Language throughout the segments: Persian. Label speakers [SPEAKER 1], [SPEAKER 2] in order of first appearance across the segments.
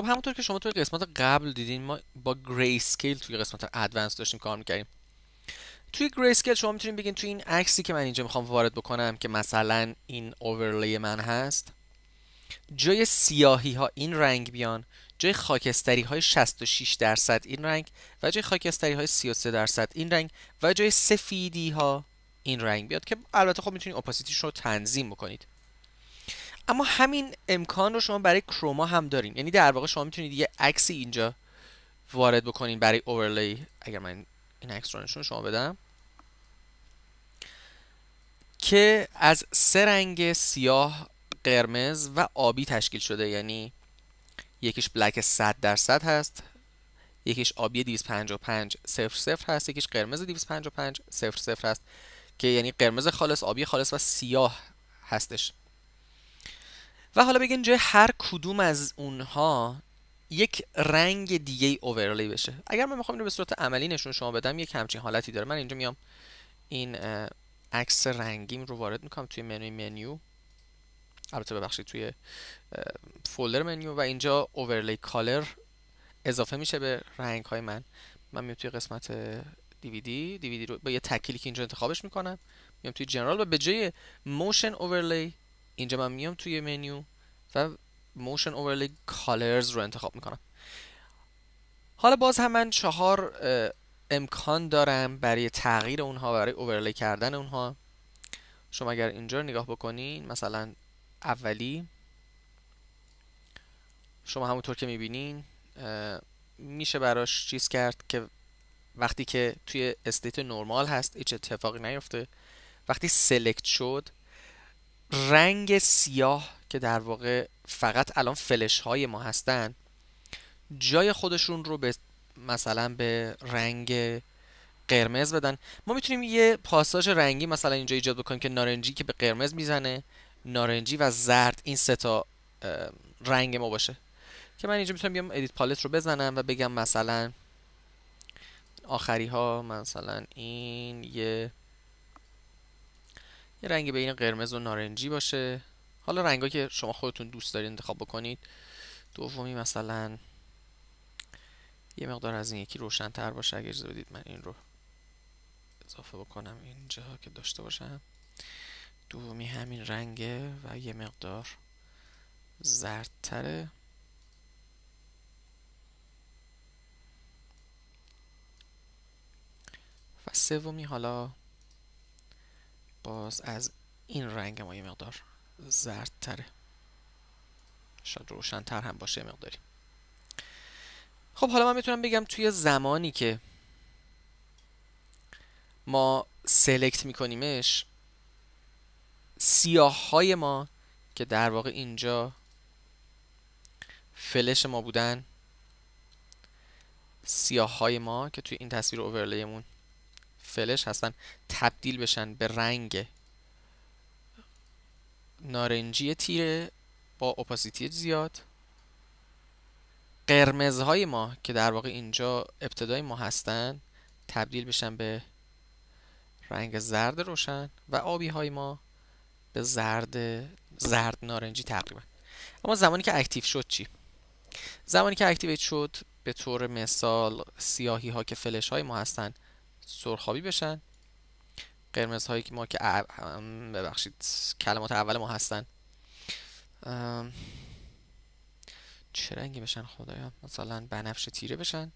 [SPEAKER 1] خب همونطور که شما توی قسمت قبل دیدین ما با گری اسکیل توی قسمت ادوانس داشتیم کار میکردیم توی گری اسکیل شما میتونید بگین توی این عکسی که من اینجا میخوام وارد بکنم که مثلا این اوورلی من هست جای سیاهی ها این رنگ بیان جای خاکستری های 66 درصد این رنگ و جای خاکستری های 33 درصد این رنگ و جای سفیدی ها این رنگ بیاد که البته خب میتونید اپاسیتیش رو تنظیم بکنید اما همین امکان رو شما برای کروما هم دارین یعنی در واقع شما میتونید یه عکسی اینجا وارد بکنین برای اوورلی اگر من این عکس رو نشون شما بدم که از سه رنگ سیاه قرمز و آبی تشکیل شده یعنی یکیش بلک 100 درصد هست یکیش آبی 255 صفر صفر هست یکیش قرمز 255 صفر صفر هست که یعنی قرمز خالص آبی خالص و سیاه هستش و حالا بگین جای هر کدوم از اونها یک رنگ دیگه اوورلی بشه اگر من میخوام اینو به صورت عملی نشون شما بدم یک همچین حالتی داره من اینجا میام این عکس رنگیم رو وارد میکنم توی منوی منیو البته ببخشید توی فولدر منیو و اینجا اوورلی کالر اضافه میشه به رنگ های من من میام توی قسمت دیویدی دیویدی رو با یه که اینجا انتخابش میکنم میام توی جنرال و به جای موشن اوورلی اینجا من میام توی منیو و موشن اوورلی کالرز رو انتخاب میکنم حالا باز هم من چهار امکان دارم برای تغییر اونها برای اوورلی کردن اونها شما اگر اینجا نگاه بکنین مثلا اولی شما همونطور که میبینین میشه براش چیز کرد که وقتی که توی استیت نرمال هست هیچ اتفاقی نیفته وقتی سلکت شد رنگ سیاه که در واقع فقط الان فلش های ما هستن جای خودشون رو به مثلا به رنگ قرمز بدن ما میتونیم یه پاساژ رنگی مثلا اینجا ایجاد بکنیم که نارنجی که به قرمز میزنه نارنجی و زرد این سه تا رنگ ما باشه که من اینجا میتونم بیام ادیت پالت رو بزنم و بگم مثلا آخری ها مثلا این یه یه رنگ بین قرمز و نارنجی باشه حالا رنگا که شما خودتون دوست دارید انتخاب بکنید دومی مثلا یه مقدار از این یکی روشنتر باشه اگر اجازه بدید من این رو اضافه بکنم اینجا که داشته باشم دومی همین رنگه و یه مقدار زردتره و سومی حالا باز از این رنگ ما یه مقدار تره شاید روشنتر هم باشه مقداری خب حالا من میتونم بگم توی زمانی که ما سلکت میکنیمش سیاه های ما که در واقع اینجا فلش ما بودن سیاه های ما که توی این تصویر اوورلیمون فلش هستن تبدیل بشن به رنگ نارنجی تیره با اپاسیتی زیاد قرمزهای ما که در واقع اینجا ابتدای ما هستن تبدیل بشن به رنگ زرد روشن و آبی های ما به زرد زرد نارنجی تقریبا اما زمانی که اکتیو شد چی زمانی که اکتیویت شد به طور مثال سیاهی ها که فلش های ما هستن سرخابی بشن قرمز هایی که ما که ببخشید کلمات اول ما هستن چه رنگی بشن خدایا مثلا بنفش تیره بشن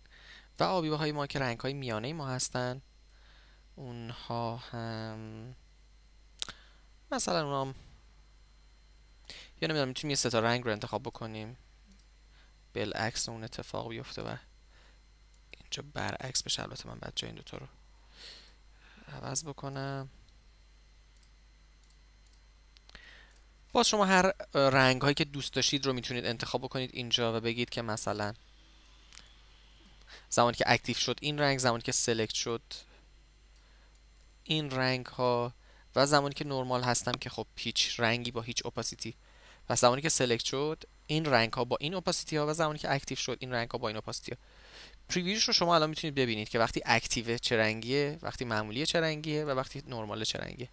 [SPEAKER 1] و آبیبه ما که رنگ های میانه ما هستن اونها هم مثلا اونا هم یا نمیدونم میتونیم یه ستا رنگ رو انتخاب بکنیم بالعکس اون اتفاق بیفته و اینجا برعکس بشه البته من بعد جای این دوتا رو عوض بکنم باز شما هر رنگ هایی که دوست داشتید رو میتونید انتخاب بکنید اینجا و بگید که مثلا زمانی که اکتیف شد این رنگ زمانی که سلکت شد این رنگ ها و زمانی که نرمال هستم که خب پیچ رنگی با هیچ اپاسیتی و زمانی که سلکت شد این رنگ ها با این اپاسیتی ها و زمانی که اکتیو شد این رنگ ها با این اپاسیتی ها پریویوش رو شما الان میتونید ببینید که وقتی اکتیو چه رنگیه وقتی معمولی چه رنگیه و وقتی نرمال چه رنگیه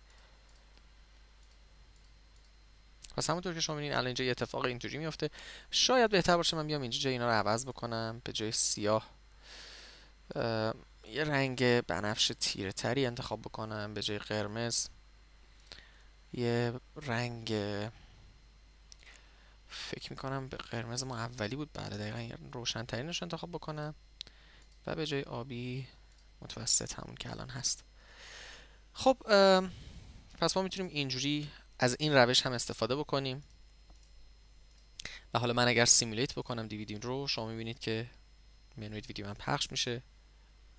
[SPEAKER 1] پس همونطور که شما میبینید الان اینجا یه اتفاق اینجوری میفته شاید بهتر باشه من بیام اینجا جای اینا رو عوض بکنم به جای سیاه یه رنگ بنفش تیره تری انتخاب بکنم به جای قرمز یه رنگ فکر میکنم به قرمز ما اولی بود بله دقیقا روشن ترینش انتخاب بکنم به جای آبی متوسط همون که الان هست خب پس ما میتونیم اینجوری از این روش هم استفاده بکنیم و حالا من اگر سیمولیت بکنم دیویدیم رو شما میبینید که منوی ویدیو من پخش میشه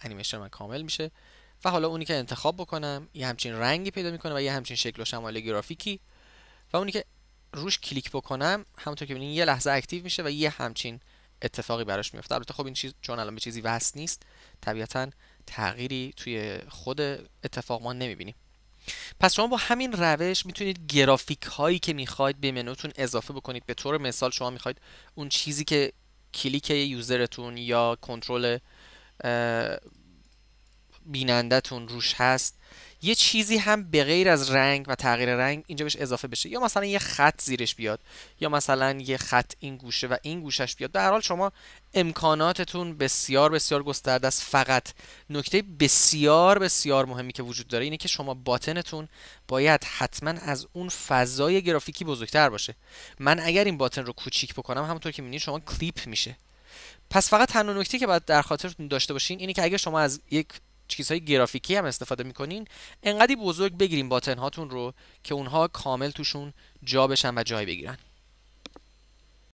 [SPEAKER 1] انیمیشن من کامل میشه و حالا اونی که انتخاب بکنم یه همچین رنگی پیدا میکنه و یه همچین شکل و شمایل گرافیکی و اونی که روش کلیک بکنم همونطور که ببینید یه لحظه اکتیو میشه و یه همچین اتفاقی براش میفته البته خب این چیز چون الان به چیزی وصل نیست طبیعتا تغییری توی خود اتفاق ما نمیبینیم پس شما با همین روش میتونید گرافیک هایی که میخواید به منوتون اضافه بکنید به طور مثال شما میخواید اون چیزی که کلیک یوزرتون یا کنترل بینندتون روش هست یه چیزی هم به غیر از رنگ و تغییر رنگ اینجا بهش اضافه بشه یا مثلا یه خط زیرش بیاد یا مثلا یه خط این گوشه و این گوشش بیاد در حال شما امکاناتتون بسیار بسیار گسترده است فقط نکته بسیار بسیار مهمی که وجود داره اینه که شما باتنتون باید حتما از اون فضای گرافیکی بزرگتر باشه من اگر این باتن رو کوچیک بکنم همونطور که می‌بینید شما کلیپ میشه پس فقط تنها نکته که باید در خاطرتون داشته باشین اینه که اگر شما از یک چیزهای گرافیکی هم استفاده میکنین انقدی بزرگ بگیریم باتن هاتون رو که اونها کامل توشون جا بشن و جای بگیرن